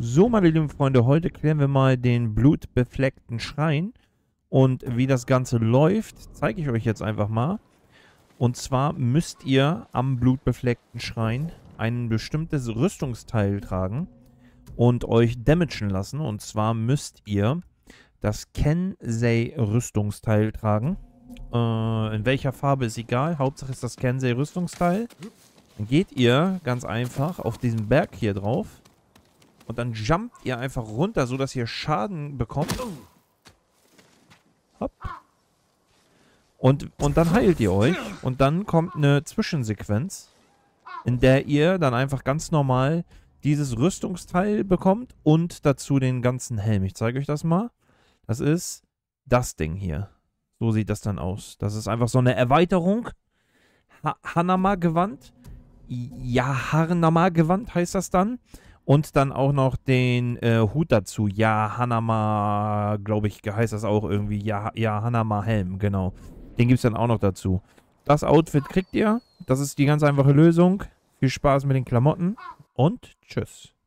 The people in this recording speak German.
So, meine lieben Freunde, heute klären wir mal den blutbefleckten Schrein. Und wie das Ganze läuft, zeige ich euch jetzt einfach mal. Und zwar müsst ihr am blutbefleckten Schrein ein bestimmtes Rüstungsteil tragen und euch damagen lassen. Und zwar müsst ihr das Kensei Rüstungsteil tragen. Äh, in welcher Farbe ist egal, Hauptsache ist das Kensei Rüstungsteil. Dann geht ihr ganz einfach auf diesen Berg hier drauf und dann jumpt ihr einfach runter, sodass ihr Schaden bekommt. Hopp. Und, und dann heilt ihr euch. Und dann kommt eine Zwischensequenz, in der ihr dann einfach ganz normal dieses Rüstungsteil bekommt und dazu den ganzen Helm. Ich zeige euch das mal. Das ist das Ding hier. So sieht das dann aus. Das ist einfach so eine Erweiterung. Ha Hanama-Gewand. Ja, Hanama-Gewand heißt das dann. Und dann auch noch den äh, Hut dazu. Ja, Hanama, glaube ich, heißt das auch irgendwie. Ja, ja Hanama Helm, genau. Den gibt es dann auch noch dazu. Das Outfit kriegt ihr. Das ist die ganz einfache Lösung. Viel Spaß mit den Klamotten und tschüss.